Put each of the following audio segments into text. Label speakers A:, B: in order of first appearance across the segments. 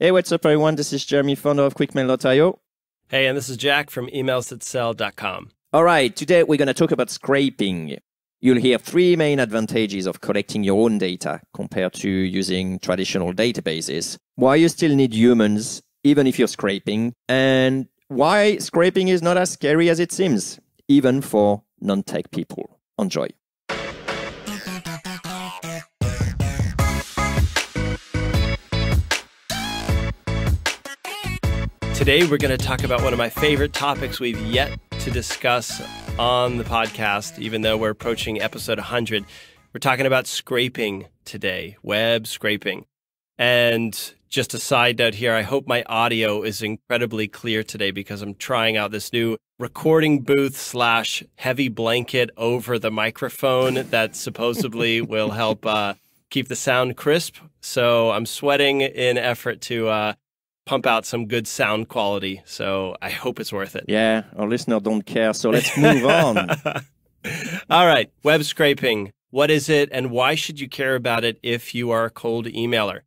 A: Hey, what's up, everyone? This is Jeremy, founder of QuickMail.io.
B: Hey, and this is Jack from emailsthatsell.com.
A: All right, today we're going to talk about scraping. You'll hear three main advantages of collecting your own data compared to using traditional databases, why you still need humans, even if you're scraping, and why scraping is not as scary as it seems, even for non tech people. Enjoy.
B: Today, we're going to talk about one of my favorite topics we've yet to discuss on the podcast, even though we're approaching episode 100. We're talking about scraping today, web scraping. And just a side note here, I hope my audio is incredibly clear today because I'm trying out this new recording booth slash heavy blanket over the microphone that supposedly will help uh, keep the sound crisp. So I'm sweating in effort to uh, pump out some good sound quality. So I hope it's worth it. Yeah,
A: our listener don't care. So let's move on.
B: All right, web scraping. What is it and why should you care about it if you are a cold emailer?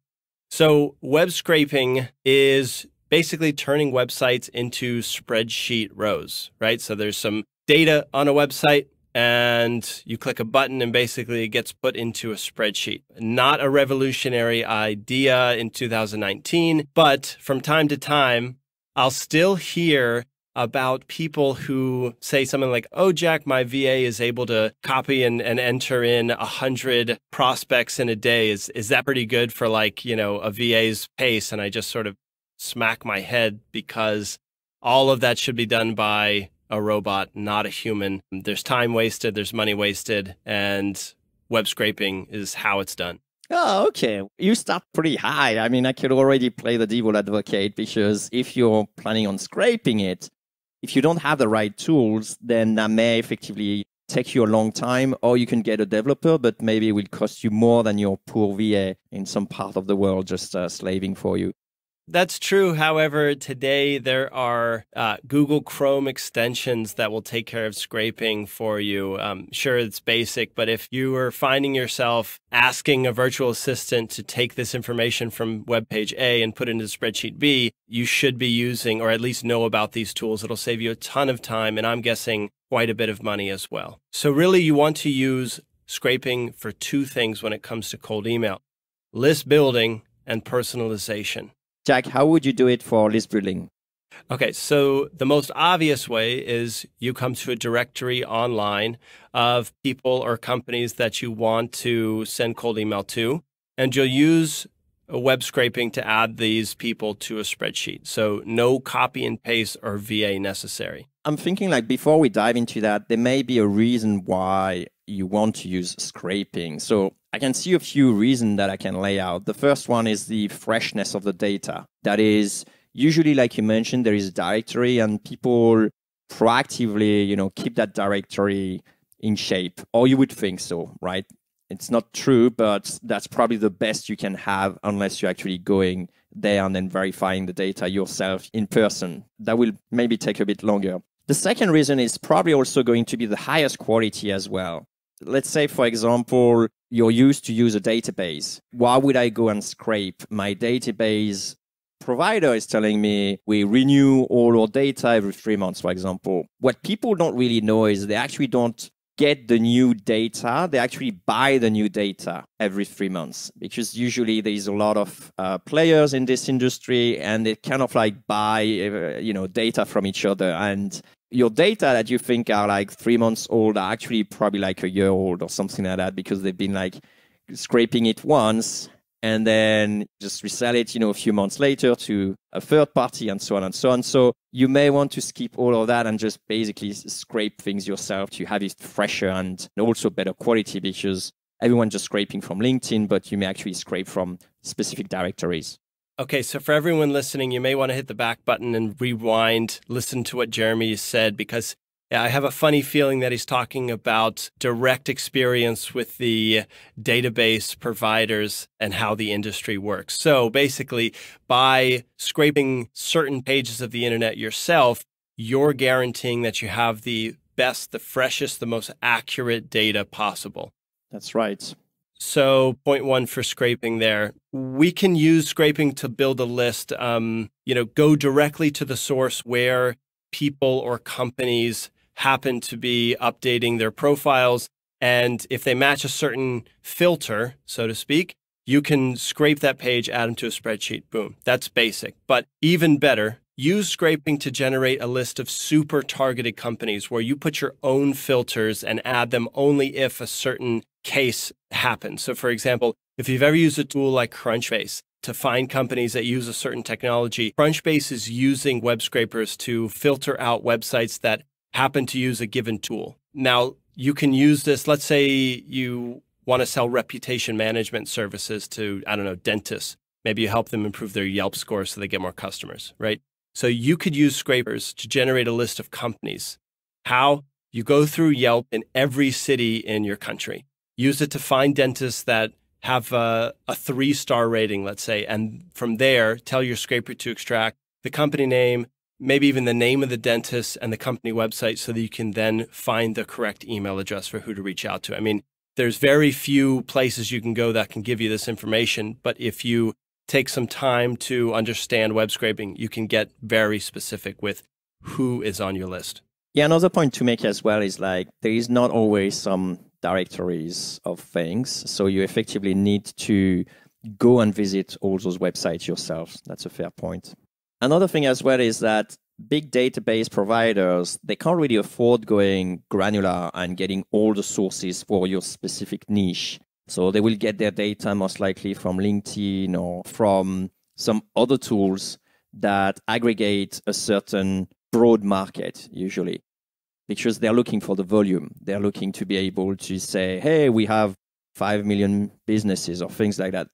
B: So web scraping is basically turning websites into spreadsheet rows, right? So there's some data on a website and you click a button and basically it gets put into a spreadsheet. Not a revolutionary idea in 2019, but from time to time, I'll still hear about people who say something like, oh, Jack, my VA is able to copy and, and enter in 100 prospects in a day. Is, is that pretty good for like, you know, a VA's pace? And I just sort of smack my head because all of that should be done by a robot, not a human. There's time wasted, there's money wasted, and web scraping is how it's done.
A: Oh, okay. You start pretty high. I mean, I could already play the devil advocate because if you're planning on scraping it, if you don't have the right tools, then that may effectively take you a long time, or you can get a developer, but maybe it will cost you more than your poor VA in some part of the world just uh, slaving for you.
B: That's true. However, today there are uh, Google Chrome extensions that will take care of scraping for you. Um, sure, it's basic, but if you are finding yourself asking a virtual assistant to take this information from web page A and put it into spreadsheet B, you should be using or at least know about these tools. It'll save you a ton of time, and I'm guessing quite a bit of money as well. So, really, you want to use scraping for two things when it comes to cold email list building and personalization.
A: Jack, how would you do it for list building?
B: Okay, so the most obvious way is you come to a directory online of people or companies that you want to send cold email to, and you'll use web scraping to add these people to a spreadsheet. So no copy and paste or VA necessary.
A: I'm thinking like before we dive into that, there may be a reason why you want to use scraping. So I can see a few reasons that I can lay out. The first one is the freshness of the data. That is usually, like you mentioned, there is a directory and people proactively, you know, keep that directory in shape, or you would think so, right? It's not true, but that's probably the best you can have unless you're actually going there and then verifying the data yourself in person. That will maybe take a bit longer. The second reason is probably also going to be the highest quality as well. Let's say, for example, you're used to use a database. Why would I go and scrape my database? Provider is telling me we renew all our data every three months, for example. What people don't really know is they actually don't get the new data. They actually buy the new data every three months because usually there's a lot of uh, players in this industry and they kind of like buy, uh, you know, data from each other. And your data that you think are like three months old are actually probably like a year old or something like that because they've been like scraping it once and then just resell it, you know, a few months later to a third party and so on and so on. So you may want to skip all of that and just basically scrape things yourself to have it fresher and also better quality because everyone's just scraping from LinkedIn, but you may actually scrape from specific directories.
B: Okay, so for everyone listening, you may want to hit the back button and rewind, listen to what Jeremy said, because I have a funny feeling that he's talking about direct experience with the database providers and how the industry works. So basically, by scraping certain pages of the internet yourself, you're guaranteeing that you have the best, the freshest, the most accurate data possible. That's right. So point one for scraping there. We can use scraping to build a list, um, you know, go directly to the source where people or companies happen to be updating their profiles. And if they match a certain filter, so to speak, you can scrape that page, add them to a spreadsheet. Boom. That's basic. But even better, Use scraping to generate a list of super targeted companies where you put your own filters and add them only if a certain case happens. So, for example, if you've ever used a tool like Crunchbase to find companies that use a certain technology, Crunchbase is using web scrapers to filter out websites that happen to use a given tool. Now, you can use this, let's say you want to sell reputation management services to, I don't know, dentists. Maybe you help them improve their Yelp score so they get more customers, right? So you could use scrapers to generate a list of companies. How? You go through Yelp in every city in your country. Use it to find dentists that have a, a three star rating, let's say. And from there, tell your scraper to extract the company name, maybe even the name of the dentist and the company website so that you can then find the correct email address for who to reach out to. I mean, there's very few places you can go that can give you this information, but if you Take some time to understand web scraping, you can get very specific with who is on your list.
A: Yeah, another point to make as well is like there is not always some directories of things. So you effectively need to go and visit all those websites yourself. That's a fair point. Another thing as well is that big database providers, they can't really afford going granular and getting all the sources for your specific niche. So they will get their data most likely from LinkedIn or from some other tools that aggregate a certain broad market usually because they're looking for the volume. They're looking to be able to say, hey, we have 5 million businesses or things like that.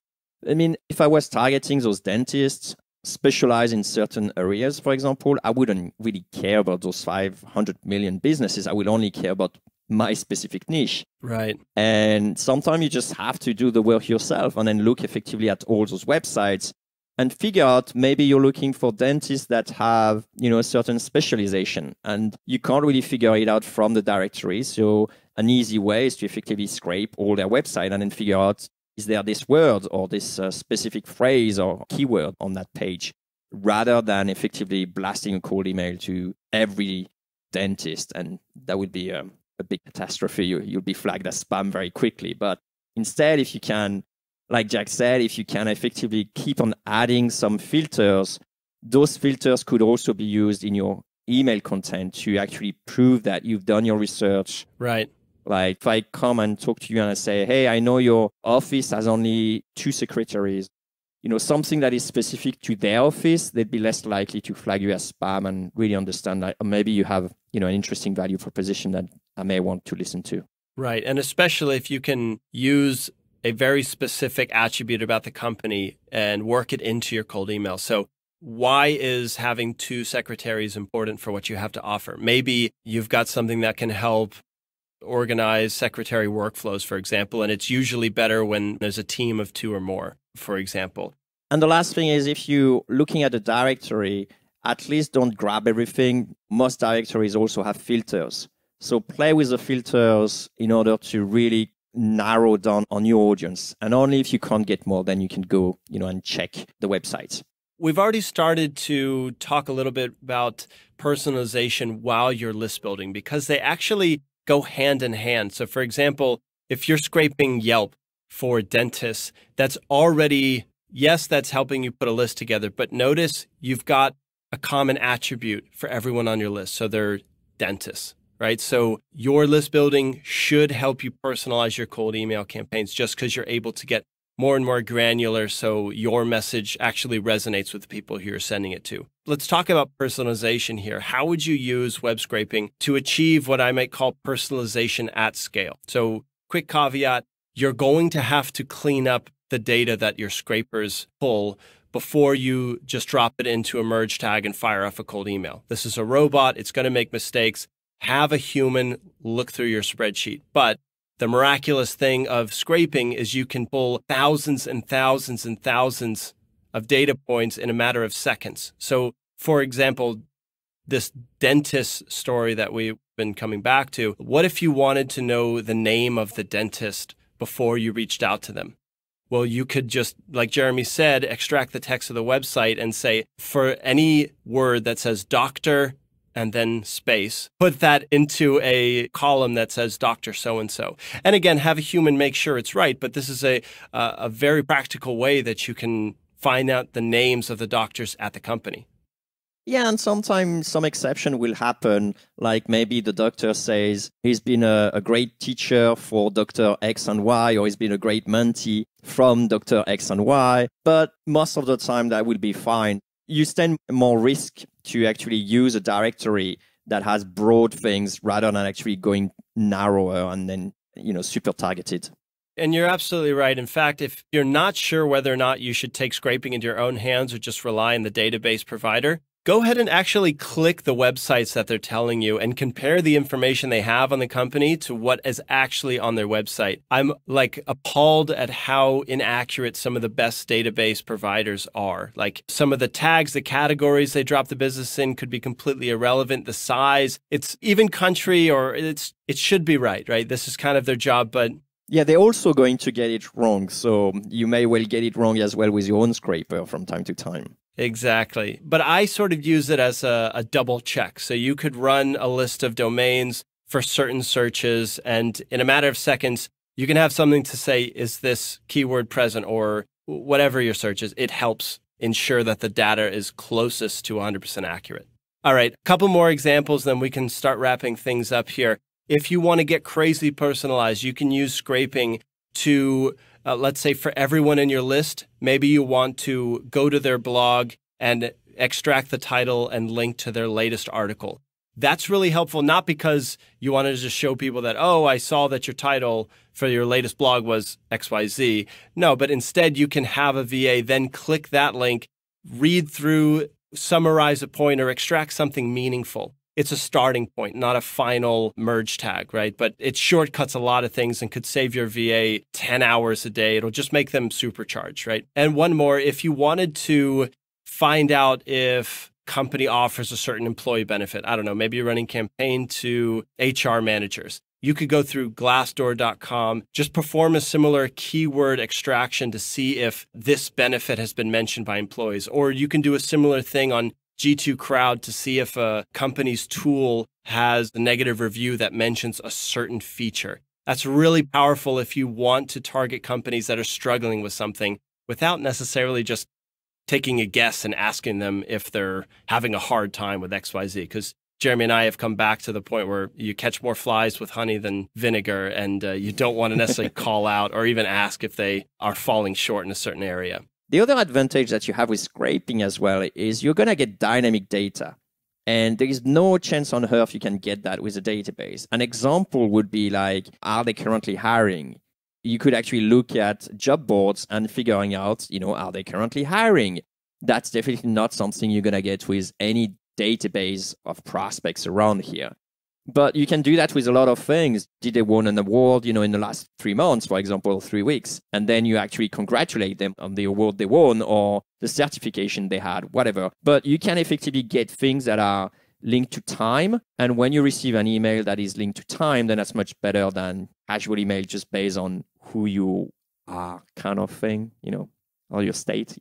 A: I mean, if I was targeting those dentists, specialize in certain areas, for example, I wouldn't really care about those 500 million businesses. I will only care about my specific niche. Right. And sometimes you just have to do the work yourself and then look effectively at all those websites and figure out maybe you're looking for dentists that have, you know, a certain specialization and you can't really figure it out from the directory. So an easy way is to effectively scrape all their website and then figure out is there this word or this uh, specific phrase or keyword on that page rather than effectively blasting a cold email to every dentist and that would be um, a big catastrophe. You, you'll be flagged as spam very quickly. But instead, if you can, like Jack said, if you can effectively keep on adding some filters, those filters could also be used in your email content to actually prove that you've done your research. Right. Like if I come and talk to you and I say, hey, I know your office has only two secretaries. You know, something that is specific to their office, they'd be less likely to flag you as spam and really understand that or maybe you have, you know, an interesting value proposition that I may want to listen to.
B: Right. And especially if you can use a very specific attribute about the company and work it into your cold email. So, why is having two secretaries important for what you have to offer? Maybe you've got something that can help organize secretary workflows, for example, and it's usually better when there's a team of two or more, for example. And the last thing is if
A: you're looking at a directory, at least don't grab everything. Most directories also have filters. So play with the filters in order to really narrow down on your audience. And only if you can't get more, then you can go, you know, and check the website.
B: We've already started to talk a little bit about personalization while you're list building because they actually go hand in hand. So for example, if you're scraping Yelp for dentists, that's already yes, that's helping you put a list together, but notice you've got a common attribute for everyone on your list. So they're dentists right? So your list building should help you personalize your cold email campaigns just because you're able to get more and more granular so your message actually resonates with the people who you're sending it to. Let's talk about personalization here. How would you use web scraping to achieve what I might call personalization at scale? So, quick caveat you're going to have to clean up the data that your scrapers pull before you just drop it into a merge tag and fire off a cold email. This is a robot, it's going to make mistakes have a human look through your spreadsheet. But the miraculous thing of scraping is you can pull thousands and thousands and thousands of data points in a matter of seconds. So, for example, this dentist story that we've been coming back to, what if you wanted to know the name of the dentist before you reached out to them? Well, you could just, like Jeremy said, extract the text of the website and say, for any word that says doctor, and then space, put that into a column that says Dr. So and so. And again, have a human make sure it's right, but this is a, uh, a very practical way that you can find out the names of the doctors at the company.
A: Yeah, and sometimes some exception will happen. Like maybe the doctor says he's been a, a, great teacher for Dr. X and Y, or he's been a great mentee from Dr. X and Y. But most of the time, that will be fine you stand more risk to actually use a directory that has broad things rather than actually going narrower and then you know super targeted
B: and you're absolutely right. In fact, if you're not sure whether or not you should take scraping into your own hands or just rely on the database provider, go ahead and actually click the websites that they're telling you and compare the information they have on the company to what is actually on their website. I'm like appalled at how inaccurate some of the best database providers are. Like some of the tags, the categories they drop the business in could be completely irrelevant. The size, it's even country or it's it should be right, right? This is kind of their job, but
A: yeah, they're also going to get it wrong. So you may well get it wrong as well with your own scraper from time to time.
B: Exactly. But I sort of use it as a, a, double check. So you could run a list of domains for certain searches, and in a matter of seconds, you can have something to say, is this keyword present or whatever your search is. It helps ensure that the data is closest to 100% accurate. All right, a couple more examples, then we can start wrapping things up here. If you want to get crazy personalized, you can use scraping to uh, let's say for everyone in your list, maybe you want to go to their blog and extract the title and link to their latest article. That's really helpful, not because you want to just show people that, oh, I saw that your title for your latest blog was XYZ. No, but instead you can have a VA then click that link, read through, summarize a point, or extract something meaningful it's a starting point, not a final merge tag, right? But it shortcuts a lot of things and could save your VA 10 hours a day. It'll just make them supercharged, right? And one more, if you wanted to find out if company offers a certain employee benefit, I don't know, maybe you're running campaign to HR managers. You could go through glassdoor.com, just perform a similar keyword extraction to see if this benefit has been mentioned by employees. Or you can do a similar thing on G2 crowd to see if a company's tool has a negative review that mentions a certain feature. That's really powerful if you want to target companies that are struggling with something without necessarily just taking a guess and asking them if they're having a hard time with XYZ. Because Jeremy and I have come back to the point where you catch more flies with honey than vinegar, and uh, you don't want to necessarily call out or even ask if they are falling short in a certain area.
A: The other advantage that you have with scraping as well is you're going to get dynamic data. And there is no chance on earth you can get that with a database. An example would be like, are they currently hiring? You could actually look at job boards and figuring out, you know, are they currently hiring? That's definitely not something you're going to get with any database of prospects around here. But you can do that with a lot of things. Did they won an award, you know, in the last three months, for example, three weeks? And then you actually congratulate them on the award they won or the certification they had, whatever. But you can effectively get things that are linked to time. And when you receive an email that is linked to time, then that's much better than casual email just based on who you are kind of thing, you know, or your state.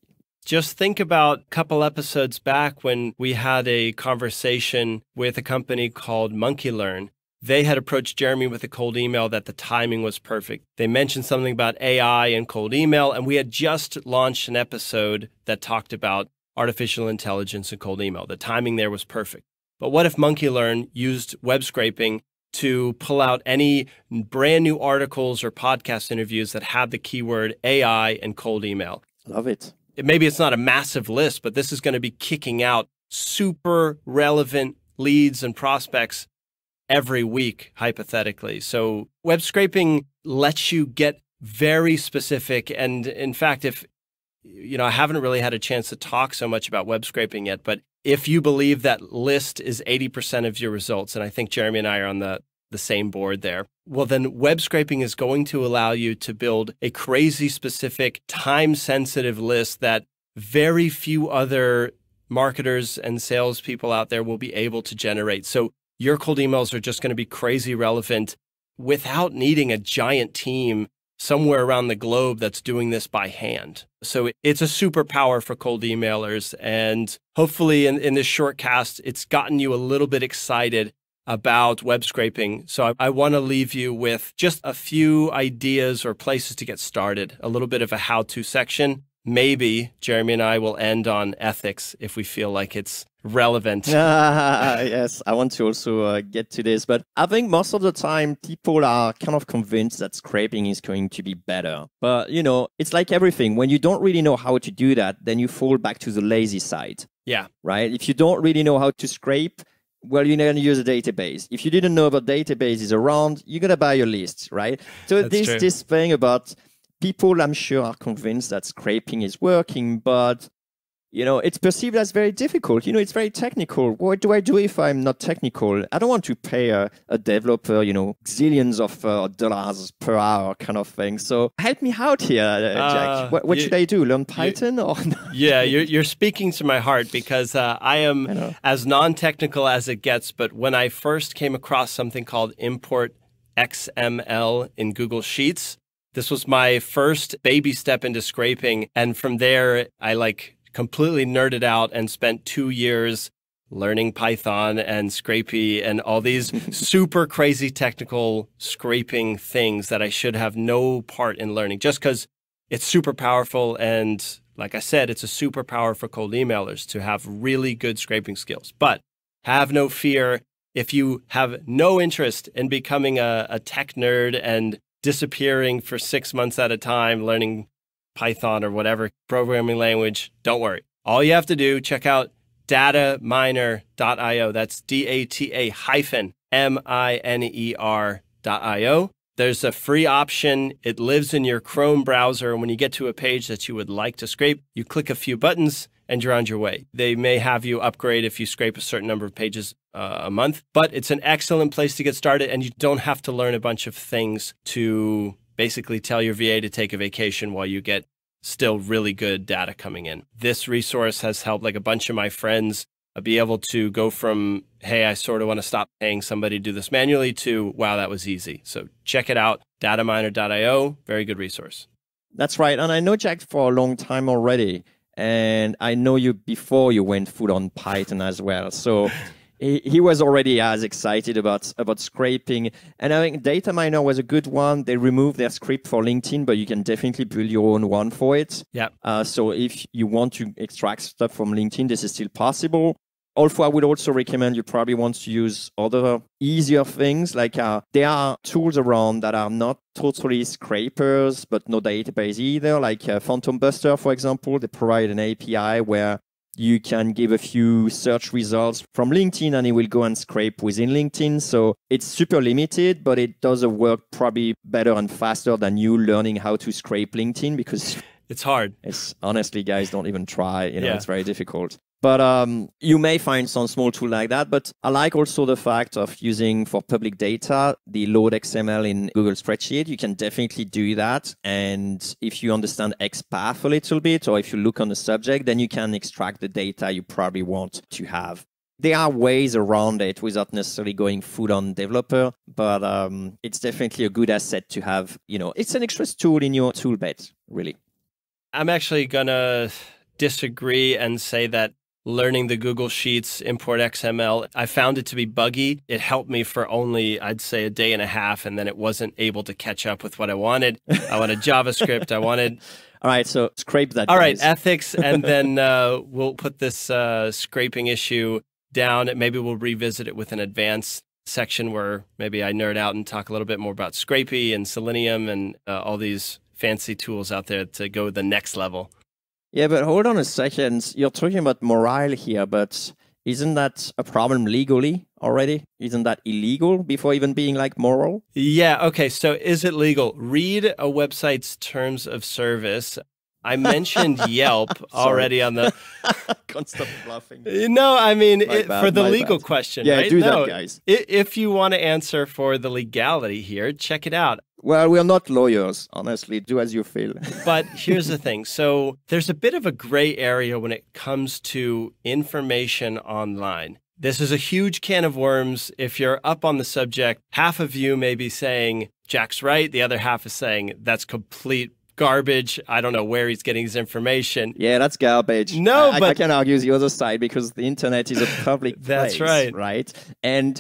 B: Just think about a couple episodes back when we had a conversation with a company called Monkey Learn. They had approached Jeremy with a cold email that the timing was perfect. They mentioned something about AI and cold email, and we had just launched an episode that talked about artificial intelligence and cold email. The timing there was perfect. But what if MonkeyLearn used web scraping to pull out any brand new articles or podcast interviews that had the keyword AI and cold email? Love it maybe it's not a massive list, but this is going to be kicking out super relevant leads and prospects every week, hypothetically. So web scraping lets you get very specific. And in fact, if you know, I haven't really had a chance to talk so much about web scraping yet, but if you believe that list is 80% of your results, and I think Jeremy and I are on the the same board there. Well, then web scraping is going to allow you to build a crazy specific time sensitive list that very few other marketers and salespeople out there will be able to generate. So your cold emails are just going to be crazy relevant without needing a giant team somewhere around the globe that's doing this by hand. So it's a superpower for cold emailers. And hopefully, in, in this short cast, it's gotten you a little bit excited about web scraping. So I, I want to leave you with just a few ideas or places to get started, a little bit of a how to section. Maybe Jeremy and I will end on ethics if we feel like it's relevant. yes,
A: I want to also uh, get to this, but I think most of the time people are kind of convinced that scraping is going to be better. But you know, it's like everything. When you don't really know how to do that, then you fall back to the lazy side. Yeah. Right? If you don't really know how to scrape, well, you're going to use a database. If you didn't know about databases around, you're going to buy your list, right? So this this thing about people, I'm sure, are convinced that scraping is working, but you know it's perceived as very difficult you know it's very technical what do i do if i'm not technical i don't want to pay a, a developer you know zillions of uh, dollars per hour kind of thing so help me out here uh, jack uh, what, what you, should i do learn python you, or not?
B: yeah you're, you're speaking to my heart because uh, i am I as non-technical as it gets but when i first came across something called import xml in google sheets this was my first baby step into scraping and from there i like completely nerded out and spent two years learning Python and Scrapy and all these super crazy technical scraping things that I should have no part in learning just because it's super powerful. And like I said, it's a superpower for cold emailers to have really good scraping skills. But have no fear if you have no interest in becoming a, a tech nerd and disappearing for six months at a time, learning Python or whatever programming language, don't worry. All you have to do, check out dataminer.io. That's D A T A hyphen M I N E R.io. There's a free option. It lives in your Chrome browser. And when you get to a page that you would like to scrape, you click a few buttons and you're on your way. They may have you upgrade if you scrape a certain number of pages uh, a month, but it's an excellent place to get started and you don't have to learn a bunch of things to basically tell your VA to take a vacation while you get still really good data coming in. This resource has helped like a bunch of my friends uh, be able to go from, hey, I sort of want to stop paying somebody to do this manually to, wow, that was easy. So check it out, dataminer.io, very good resource.
A: That's right. And I know Jack for a long time already. And I know you before you went full on Python as well. So he, was already as excited about about scraping. And I think Data Miner was a good one. They removed their script for LinkedIn, but you can definitely build your own one for it. Yeah. Uh, so if you want to extract stuff from LinkedIn, this is still possible. Also, I would also recommend you probably want to use other easier things. Like uh, there are tools around that are not totally scrapers, but no database either. Like uh, Phantom Buster, for example, they provide an API where you can give a few search results from LinkedIn and it will go and scrape within LinkedIn. So it's super limited, but it does work probably better and faster than you learning how to scrape LinkedIn because It's hard. It's honestly, guys, don't even try. You know, yeah. it's very difficult. But um, you may find some small tool like that. But I like also the fact of using for public data the load XML in Google Spreadsheet. You can definitely do that. And if you understand XPath a little bit, or if you look on the subject, then you can extract the data you probably want to have. There are ways around it without necessarily going full on developer, but um, it's definitely a good asset to have. You know, it's an extra tool in your toolbed, really.
B: I'm actually going to disagree and say that learning the Google Sheets import XML, I found it to be buggy. It helped me for only, I'd say, a day and a half, and then it wasn't able to catch up with what I wanted. I wanted JavaScript. I wanted. All right, so scrape that. All right, ethics, and then uh, we'll put this uh, scraping issue down. Maybe we'll revisit it with an advanced section where maybe I nerd out and talk a little bit more about Scrapy and Selenium and uh, all these fancy tools out there to go the next level.
A: Yeah, but hold on a second. You're talking about morale here, but isn't that a problem legally already? Isn't that illegal before even being like moral?
B: Yeah, okay. So is it legal? Read a website's terms of service. I mentioned Yelp already on the
A: constant bluffing.
B: Uh, no, I mean it, bad, for the legal bad. question. Yeah, right? do no, that, guys. If you want to answer for the legality here, check it out.
A: Well, we're not lawyers, honestly. Do as you feel.
B: but here's the thing. So there's a bit of a gray area when it comes to information online. This is a huge can of worms. If you're up on the subject, half of you may be saying, Jack's right. The other half is saying, that's complete garbage. I don't know where he's getting his information.
A: Yeah, that's garbage. No, I, but I can argue the other side because the internet is a public that's place, right. Right. And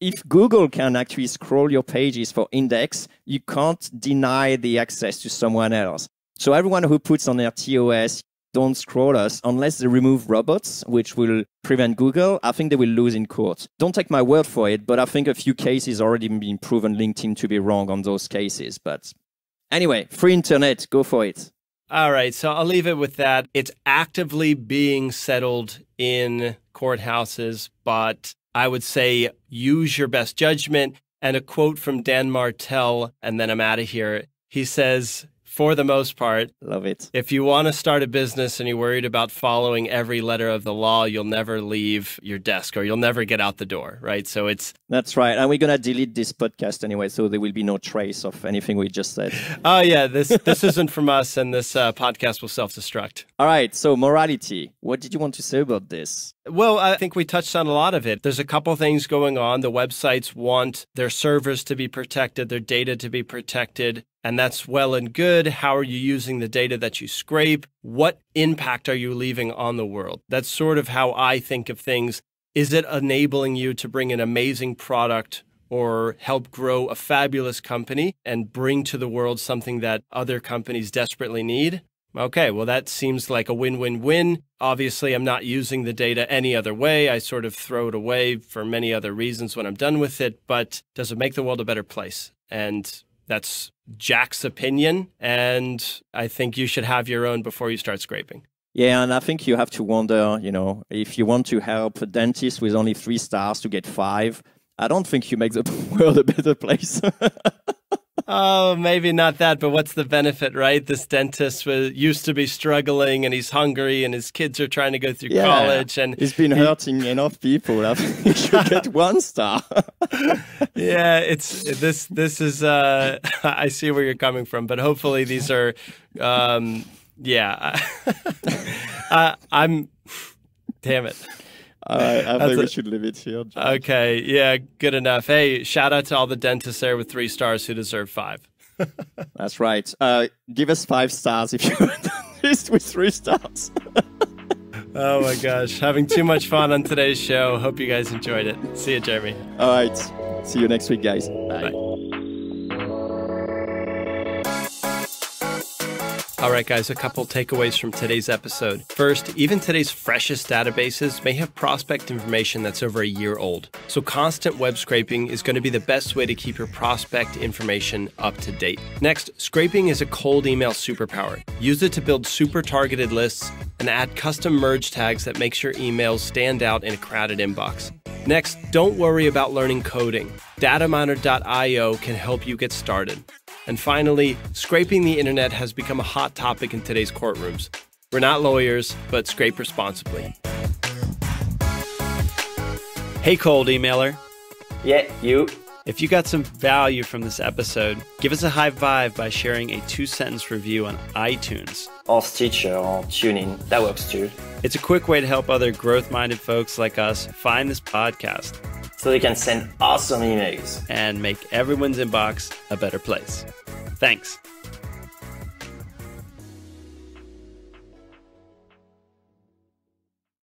A: if Google can actually scroll your pages for index, you can't deny the access to someone else. So everyone who puts on their TOS don't scroll us unless they remove robots, which will prevent Google. I think they will lose in court. Don't take my word for it, but I think a few cases already been proven LinkedIn to be wrong on those cases. But Anyway, free internet, go for it.
B: All right, so I'll leave it with that. It's actively being settled in courthouses, but I would say use your best judgment. And a quote from Dan Martell, and then I'm out of here. He says, for the most part. Love it. If you want to start a business and you're worried about following every letter of the law, you'll never leave your desk or you'll never get out the door, right? So it's
A: That's right. And we're going to delete this podcast anyway, so there will be no trace of anything we just said.
B: Oh yeah, this this isn't from us and this uh, podcast will self-destruct.
A: All right, so morality. What did you want to say about this?
B: Well, I think we touched on a lot of it. There's a couple things going on. The websites want their servers to be protected, their data to be protected, and that's well and good. How are you using the data that you scrape? What impact are you leaving on the world? That's sort of how I think of things. Is it enabling you to bring an amazing product or help grow a fabulous company and bring to the world something that other companies desperately need? Okay, well, that seems like a win win win. Obviously, I'm not using the data any other way. I sort of throw it away for many other reasons when I'm done with it, but does it make the world a better place? And that's Jack's opinion. And I think you should have your own before you start scraping.
A: Yeah, and I think you have to wonder, you know, if you want to help a dentist with only three stars to get five, I don't think you make the world a better place.
B: oh, maybe not that, but what's the benefit, right? This dentist was used to be struggling and he's hungry and his kids are trying to go through yeah, college and he's
A: been hurting enough people. I think
B: you get one star. yeah, it's this this is uh I see where you're coming from, but hopefully these are um yeah. uh, I'm damn it. Uh, I think a, we should leave it here. Okay. Yeah. Good enough. Hey, shout out to all the dentists there with three stars who deserve five. That's right. Uh, give us five stars if you're a
A: dentist with three stars.
B: oh my gosh. Having too much fun on today's show. Hope you guys enjoyed it. See you, Jeremy.
A: All right. See you next week, guys. Bye. Bye.
B: All right, guys, a couple takeaways from today's episode. First, even today's freshest databases may have prospect information that's over a year old. So, constant web scraping is going to be the best way to keep your prospect information up to date. Next, scraping is a cold email superpower. Use it to build super targeted lists and add custom merge tags that makes your emails stand out in a crowded inbox. Next, don't worry about learning coding. Dataminer.io can help you get started. And finally, scraping the internet has become a hot topic in today's courtrooms. We're not lawyers, but scrape responsibly. Hey, cold emailer. Yeah, you. If you got some value from this episode, give us a high five by sharing a two sentence review on iTunes. Or Stitcher or TuneIn. That works too. It's a quick way to help other growth minded folks like us find this podcast so they can send awesome emails and make everyone's inbox a better place. Thanks.